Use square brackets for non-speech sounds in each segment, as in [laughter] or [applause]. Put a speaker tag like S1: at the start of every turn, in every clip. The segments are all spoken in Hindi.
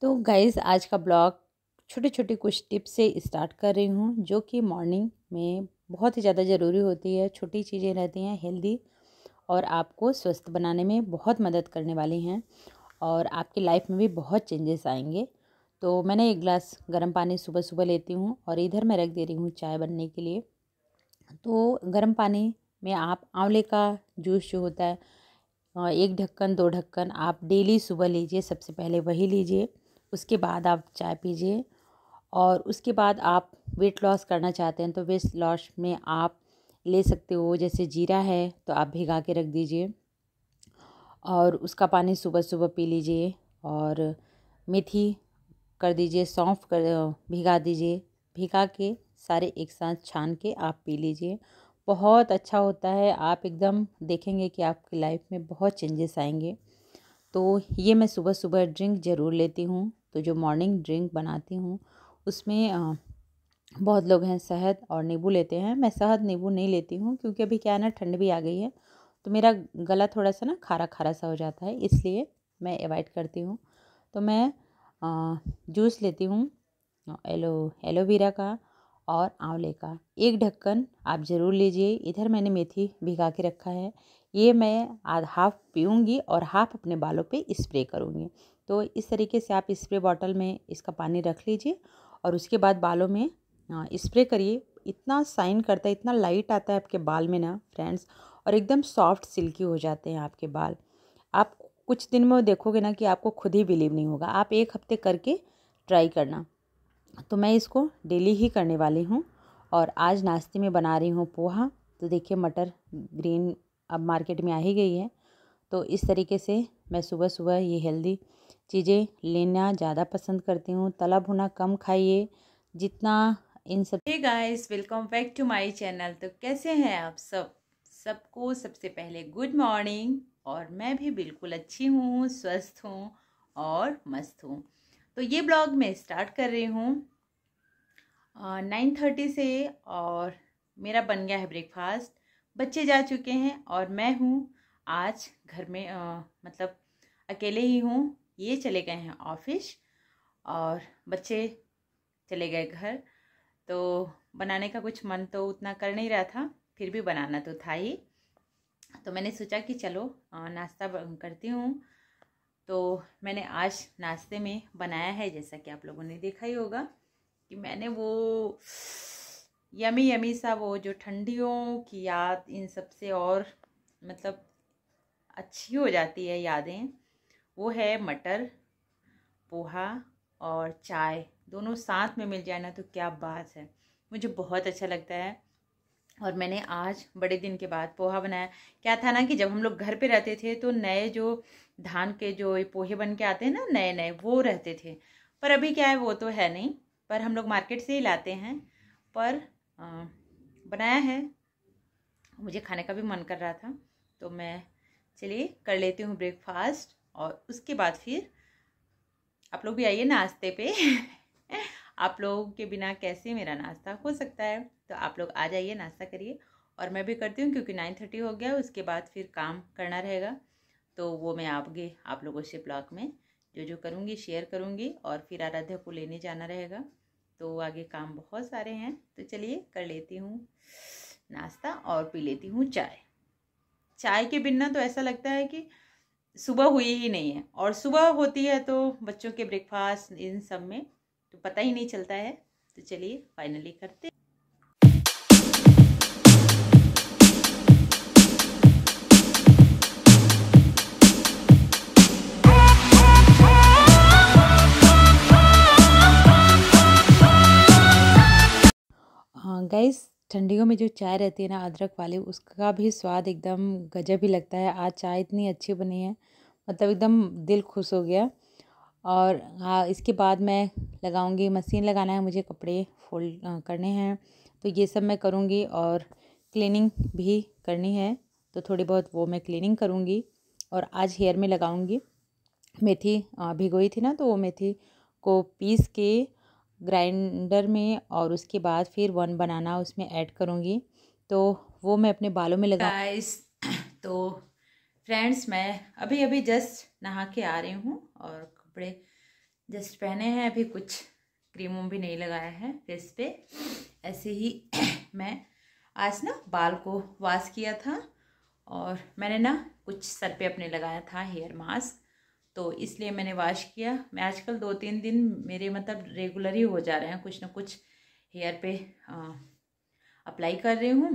S1: तो गाइज़ आज का ब्लॉग छोटे छोटे कुछ टिप्स से स्टार्ट कर रही हूँ जो कि मॉर्निंग में बहुत ही ज़्यादा ज़रूरी होती है छोटी चीज़ें रहती हैं हेल्दी और आपको स्वस्थ बनाने में बहुत मदद करने वाली हैं और आपकी लाइफ में भी बहुत चेंजेस आएंगे तो मैंने एक गिलास गर्म पानी सुबह सुबह लेती हूँ और इधर मैं रख दे रही हूँ चाय बनने के लिए तो गर्म पानी में आप आंवले का जूस जो होता है एक ढक्कन दो ढक्कन आप डेली सुबह लीजिए सबसे पहले वही लीजिए उसके बाद आप चाय पीजिए और उसके बाद आप वेट लॉस करना चाहते हैं तो वेट लॉस में आप ले सकते हो जैसे जीरा है तो आप भिगा के रख दीजिए और उसका पानी सुबह सुबह पी लीजिए और मेथी कर दीजिए सौंफ कर भिगा दीजिए भिगा के सारे एक साथ छान के आप पी लीजिए बहुत अच्छा होता है आप एकदम देखेंगे कि आपकी लाइफ में बहुत चेंजेस आएंगे तो ये मैं सुबह सुबह ड्रिंक ज़रूर लेती हूँ तो जो मॉर्निंग ड्रिंक बनाती हूँ उसमें बहुत लोग हैं शहद और नींबू लेते हैं मैं शहद नींबू नहीं लेती हूँ क्योंकि अभी क्या है ना ठंड भी आ गई है तो मेरा गला थोड़ा सा ना खारा खारा सा हो जाता है इसलिए मैं अवॉइड करती हूँ तो मैं जूस लेती हूँ एलो एलोवेरा का और आंवले का एक ढक्कन आप ज़रूर लीजिए इधर मैंने मेथी भिगा के रखा है ये मैं आध हाफ पीऊँगी और हाफ अपने बालों पे स्प्रे करूँगी तो इस तरीके से आप स्प्रे बॉटल में इसका पानी रख लीजिए और उसके बाद बालों में स्प्रे करिए इतना साइन करता है इतना लाइट आता है आपके बाल में ना फ्रेंड्स और एकदम सॉफ्ट सिल्की हो जाते हैं आपके बाल आप कुछ दिन में देखोगे ना कि आपको खुद ही बिलीव नहीं होगा आप एक हफ्ते करके ट्राई करना तो मैं इसको डेली ही करने वाली हूँ और आज नाश्ते में बना रही हूँ पोहा तो देखिए मटर ग्रीन अब मार्केट में आ ही गई है तो इस तरीके से मैं सुबह सुबह ये हेल्दी चीज़ें लेना ज़्यादा पसंद करती हूँ तला भुना कम खाइए जितना इन सब guys welcome back to my channel तो कैसे हैं आप सब सबको सबसे पहले गुड मॉर्निंग और मैं भी बिल्कुल अच्छी हूँ स्वस्थ हूँ और मस्त हूँ तो ये ब्लॉग मैं स्टार्ट कर रही हूँ नाइन थर्टी से और मेरा बन गया है ब्रेकफास्ट बच्चे जा चुके हैं और मैं हूँ आज घर में आ, मतलब अकेले ही हूँ ये चले गए हैं ऑफिस और बच्चे चले गए घर तो बनाने का कुछ मन तो उतना कर नहीं रहा था फिर भी बनाना तो था ही तो मैंने सोचा कि चलो नाश्ता करती हूँ तो मैंने आज नाश्ते में बनाया है जैसा कि आप लोगों ने देखा ही होगा कि मैंने वो यमी यमी सा वो जो ठंडियों की याद इन सब से और मतलब अच्छी हो जाती है यादें वो है मटर पोहा और चाय दोनों साथ में मिल जाए ना तो क्या बात है मुझे बहुत अच्छा लगता है और मैंने आज बड़े दिन के बाद पोहा बनाया क्या था ना कि जब हम लोग घर पे रहते थे तो नए जो धान के जो पोहे बन के आते हैं ना नए नए वो रहते थे पर अभी क्या है वो तो है नहीं पर हम लोग मार्केट से ही लाते हैं पर आ, बनाया है मुझे खाने का भी मन कर रहा था तो मैं चलिए कर लेती हूँ ब्रेकफास्ट और उसके बाद फिर आप लोग भी आइए नाश्ते पे [laughs] आप लोगों के बिना कैसे मेरा नाश्ता हो सकता है तो आप लोग आ जाइए नाश्ता करिए और मैं भी करती हूँ क्योंकि नाइन थर्टी हो गया उसके बाद फिर काम करना रहेगा तो वो मैं आपके आप लोगों से ब्लॉग में जो जो करूँगी शेयर करूँगी और फिर आराध्या को लेने जाना रहेगा तो आगे काम बहुत सारे हैं तो चलिए कर लेती हूँ नाश्ता और पी लेती हूँ चाय चाय के बिना तो ऐसा लगता है कि सुबह हुई ही नहीं है और सुबह होती है तो बच्चों के ब्रेकफास्ट इन सब में तो पता ही नहीं चलता है तो चलिए फाइनली करते गाइस ठंडियों में जो चाय रहती है ना अदरक वाली उसका भी स्वाद एकदम गजब ही लगता है आज चाय इतनी अच्छी बनी है मतलब एकदम दिल खुश हो गया और हाँ इसके बाद मैं लगाऊंगी मशीन लगाना है मुझे कपड़े फोल्ड करने हैं तो ये सब मैं करूँगी और क्लीनिंग भी करनी है तो थोड़ी बहुत वो मैं क्लीनिंग करूँगी और आज हेयर में लगाऊंगी मेथी भिगोई थी ना तो वो मेथी को पीस के ग्राइंडर में और उसके बाद फिर वन बनाना उसमें ऐड करूँगी तो वो मैं अपने बालों में लगा [clears throat] तो फ्रेंड्स मैं अभी अभी जस्ट नहा के आ रही हूँ और कपड़े जस्ट पहने हैं अभी कुछ क्रीम भी नहीं लगाया है फेस पे ऐसे ही [clears throat] मैं आज ना बाल को वॉश किया था और मैंने ना कुछ सर पे अपने लगाया था हेयर मास्क तो इसलिए मैंने वॉश किया मैं आजकल दो तीन दिन मेरे मतलब रेगुलर ही हो जा रहे हैं कुछ ना कुछ हेयर पे आ, अप्लाई कर रही हूँ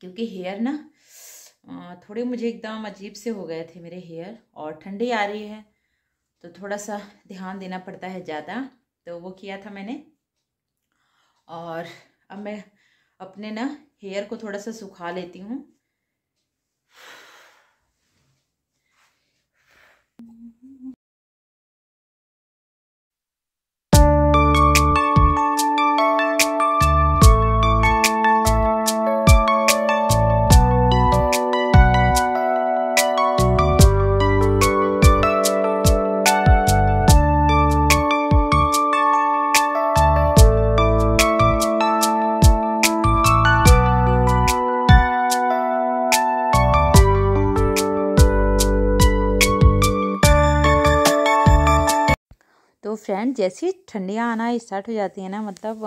S1: क्योंकि हेयर ना थोड़े मुझे एकदम अजीब से हो गए थे मेरे हेयर और ठंडी आ रही है तो थोड़ा सा ध्यान देना पड़ता है ज़्यादा तो वो किया था मैंने और अब मैं अपने ना हेयर को थोड़ा सा सुखा लेती हूँ एंड ही ठंडियाँ आना स्टार्ट हो जाती है ना मतलब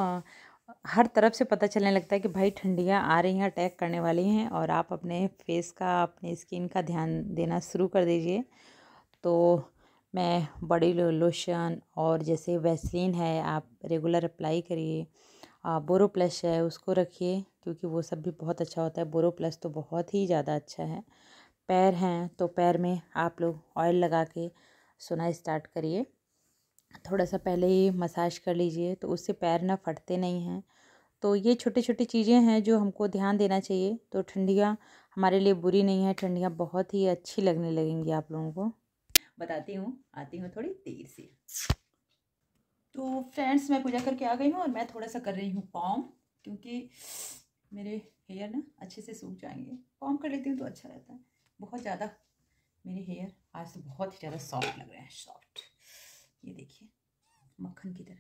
S1: हर तरफ से पता चलने लगता है कि भाई ठंडियाँ आ रही हैं अटैक करने वाली हैं और आप अपने फेस का अपने स्किन का ध्यान देना शुरू कर दीजिए तो मैं बॉडी लोशन और जैसे वैसलीन है आप रेगुलर अप्लाई करिए बोरो प्लस है उसको रखिए क्योंकि वो सब भी बहुत अच्छा होता है बोरो प्लस तो बहुत ही ज़्यादा अच्छा है पैर हैं तो पैर में आप लोग ऑयल लगा के सोना स्टार्ट करिए थोड़ा सा पहले ही मसाज कर लीजिए तो उससे पैर ना फटते नहीं हैं तो ये छोटी छोटी चीज़ें हैं जो हमको ध्यान देना चाहिए तो ठंडियाँ हमारे लिए बुरी नहीं है ठंडियाँ बहुत ही अच्छी लगने लगेंगी आप लोगों को बताती हूँ आती हूँ थोड़ी देर से तो फ्रेंड्स मैं पूजा करके आ गई हूँ और मैं थोड़ा सा कर रही हूँ पॉम क्योंकि मेरे हेयर ना अच्छे से सूख जाएंगे पॉम कर लेती हूँ तो अच्छा रहता है बहुत ज़्यादा मेरे हेयर आज तो बहुत ही ज़्यादा सॉफ्ट लग रहे हैं सॉफ्ट ये देखिए मक्खन की तरह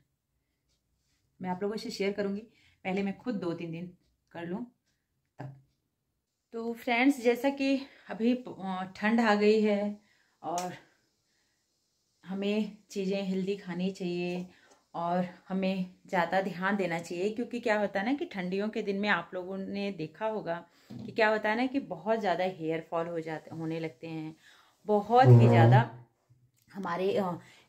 S1: मैं आप लोगों से शेयर करूँगी पहले मैं खुद दो तीन दिन कर लूँ तब तो फ्रेंड्स जैसा कि अभी ठंड आ गई है और हमें चीज़ें हेल्दी खानी चाहिए और हमें ज़्यादा ध्यान देना चाहिए क्योंकि क्या होता है ना कि ठंडियों के दिन में आप लोगों ने देखा होगा कि क्या होता है ना कि बहुत ज़्यादा हेयर फॉल हो जाते होने लगते हैं बहुत ही हम्म। ज़्यादा हमारे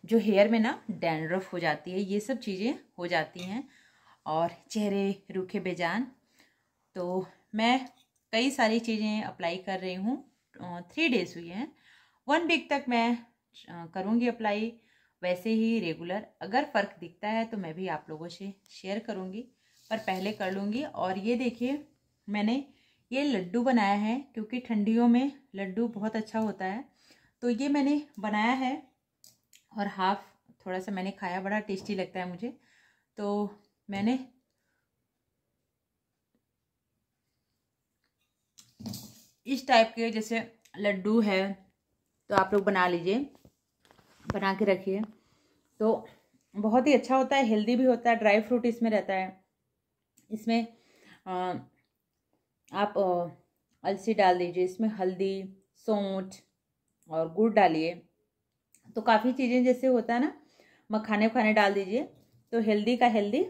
S1: जो हेयर में ना डैंड्रफ हो जाती है ये सब चीज़ें हो जाती हैं और चेहरे रूखे बेजान तो मैं कई सारी चीज़ें अप्लाई कर रही हूँ थ्री डेज़ हुई हैं वन वीक तक मैं करूँगी अप्लाई वैसे ही रेगुलर अगर फ़र्क दिखता है तो मैं भी आप लोगों से शेयर करूँगी पर पहले कर लूँगी और ये देखिए मैंने ये लड्डू बनाया है क्योंकि ठंडियों में लड्डू बहुत अच्छा होता है तो ये मैंने बनाया है और हाफ थोड़ा सा मैंने खाया बड़ा टेस्टी लगता है मुझे तो मैंने इस टाइप के जैसे लड्डू है तो आप लोग बना लीजिए बना के रखिए तो बहुत ही अच्छा होता है हेल्दी भी होता है ड्राई फ्रूट इसमें रहता है इसमें आ, आप अलसी डाल दीजिए इसमें हल्दी सौंठ और गुड़ डालिए तो काफ़ी चीज़ें जैसे होता है ना मखाने वखाने डाल दीजिए तो हेल्दी का हेल्दी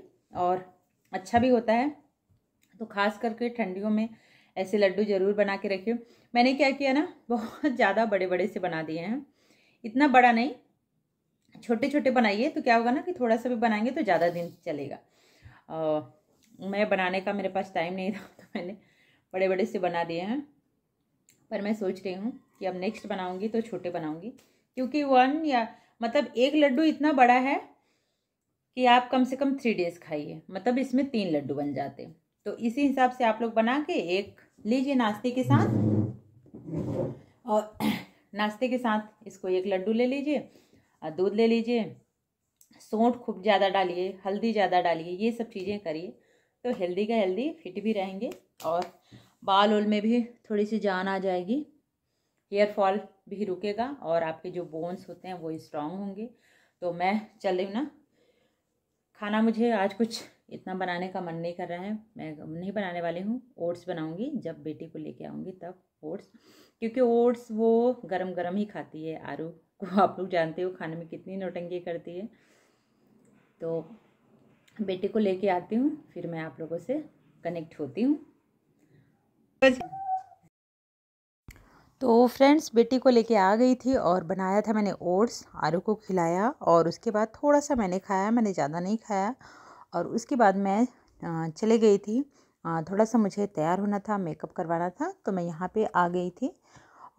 S1: और अच्छा भी होता है तो खास करके ठंडियों में ऐसे लड्डू ज़रूर बना के रखिए मैंने क्या किया ना [laughs] बहुत ज़्यादा बड़े बड़े से बना दिए हैं इतना बड़ा नहीं छोटे छोटे बनाइए तो क्या होगा ना कि थोड़ा सा भी बनाएंगे तो ज़्यादा दिन चलेगा आ, मैं बनाने का मेरे पास टाइम नहीं था [laughs] तो मैंने बड़े बड़े से बना दिए हैं पर मैं सोच रही हूँ कि अब नेक्स्ट बनाऊँगी तो छोटे बनाऊँगी क्योंकि वन या मतलब एक लड्डू इतना बड़ा है कि आप कम से कम थ्री डेज खाइए मतलब इसमें तीन लड्डू बन जाते तो इसी हिसाब से आप लोग बना के एक लीजिए नाश्ते के साथ और [clears throat] नाश्ते के साथ इसको एक लड्डू ले लीजिए और दूध ले लीजिए सौंठ खूब ज़्यादा डालिए हल्दी ज़्यादा डालिए ये सब चीज़ें करिए तो हेल्दी का हेल्दी फिट भी रहेंगे और बाल उल में भी थोड़ी सी जान आ जाएगी हेयर फॉल भी रुकेगा और आपके जो बोन्स होते हैं वो स्ट्रांग होंगे तो मैं चल हूँ ना खाना मुझे आज कुछ इतना बनाने का मन नहीं कर रहा है मैं नहीं बनाने वाली हूँ ओट्स बनाऊँगी जब बेटी को लेके आऊँगी तब ओट्स क्योंकि ओट्स वो गरम गरम ही खाती है आरू को [laughs] आप लोग जानते हो खाने में कितनी नोटंगी करती है तो बेटी को लेके आती हूँ फिर मैं आप लोगों से कनेक्ट होती हूँ तो फ्रेंड्स बेटी को लेके आ गई थी और बनाया था मैंने ओट्स आलू को खिलाया और उसके बाद थोड़ा सा मैंने खाया मैंने ज़्यादा नहीं खाया और उसके बाद मैं चले गई थी थोड़ा सा मुझे तैयार होना था मेकअप करवाना था तो मैं यहाँ पे आ गई थी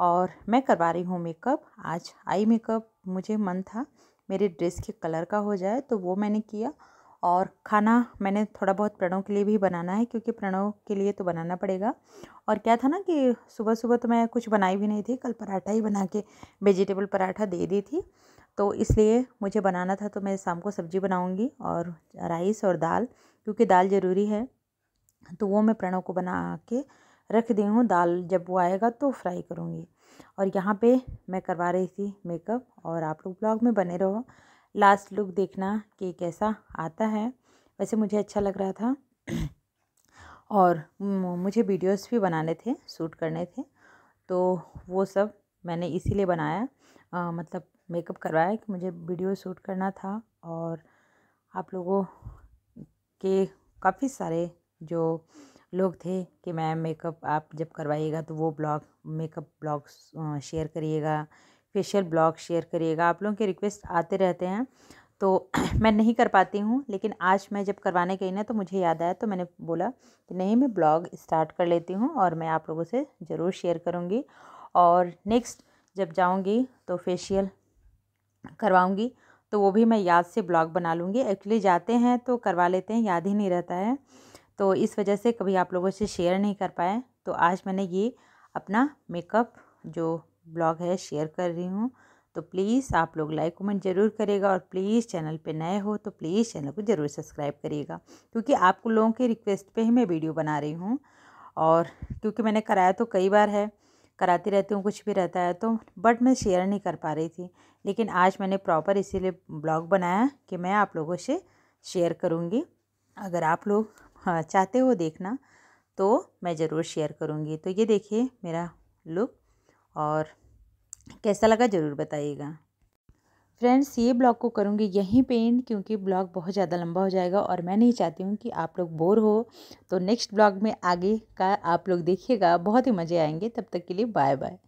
S1: और मैं करवा रही हूँ मेकअप आज आई मेकअप मुझे मन था मेरे ड्रेस के कलर का हो जाए तो वो मैंने किया और खाना मैंने थोड़ा बहुत प्रणव के लिए भी बनाना है क्योंकि प्रणव के लिए तो बनाना पड़ेगा और क्या था ना कि सुबह सुबह तो मैं कुछ बनाई भी नहीं थी कल पराठा ही बना के वेजिटेबल पराठा दे दी थी तो इसलिए मुझे बनाना था तो मैं शाम को सब्ज़ी बनाऊँगी और राइस और दाल क्योंकि दाल ज़रूरी है तो वो मैं प्रणव को बना के रख दी हूँ दाल जब वो आएगा तो फ्राई करूँगी और यहाँ पे मैं करवा रही थी मेकअप और आप लोग ब्लॉग में बने रहो लास्ट लुक देखना कि कैसा आता है वैसे मुझे अच्छा लग रहा था और मुझे वीडियोस भी बनाने थे शूट करने थे तो वो सब मैंने इसीलिए बनाया आ, मतलब मेकअप करवाया कि मुझे वीडियो शूट करना था और आप लोगों के काफ़ी सारे जो लोग थे कि मैम मेकअप आप जब करवाइएगा तो वो ब्लॉग मेकअप ब्लॉग शेयर करिएगा फेशियल ब्लॉग शेयर करिएगा आप लोगों के रिक्वेस्ट आते रहते हैं तो [clears throat] मैं नहीं कर पाती हूँ लेकिन आज मैं जब करवाने गई ना तो मुझे याद आया तो मैंने बोला कि नहीं मैं ब्लॉग स्टार्ट कर लेती हूँ और मैं आप लोगों से ज़रूर शेयर करूँगी और नेक्स्ट जब जाऊँगी तो फेशियल करवाऊँगी तो वो भी मैं याद से ब्लॉग बना लूँगी एक्चुअली जाते हैं तो करवा लेते हैं याद ही नहीं रहता है तो इस वजह से कभी आप लोगों से शेयर नहीं कर पाए तो आज मैंने ये अपना मेकअप जो ब्लॉग है शेयर कर रही हूँ तो प्लीज़ आप लोग लाइक कमेंट ज़रूर करेगा और प्लीज़ चैनल पे नए हो तो प्लीज़ चैनल को ज़रूर सब्सक्राइब करिएगा क्योंकि आप लोगों के रिक्वेस्ट पे ही मैं वीडियो बना रही हूँ और क्योंकि मैंने कराया तो कई बार है कराती रहती हूँ कुछ भी रहता है तो बट मैं शेयर नहीं कर पा रही थी लेकिन आज मैंने प्रॉपर इसीलिए ब्लॉग बनाया कि मैं आप लोगों से शेयर करूँगी अगर आप लोग हाँ, चाहते हो देखना तो मैं ज़रूर शेयर करूँगी तो ये देखिए मेरा लुक और कैसा लगा ज़रूर बताइएगा फ्रेंड्स ये ब्लॉग को करूँगी यहीं पे क्योंकि ब्लॉग बहुत ज़्यादा लंबा हो जाएगा और मैं नहीं चाहती हूँ कि आप लोग बोर हो तो नेक्स्ट ब्लॉग में आगे का आप लोग देखिएगा बहुत ही मज़े आएंगे तब तक के लिए बाय बाय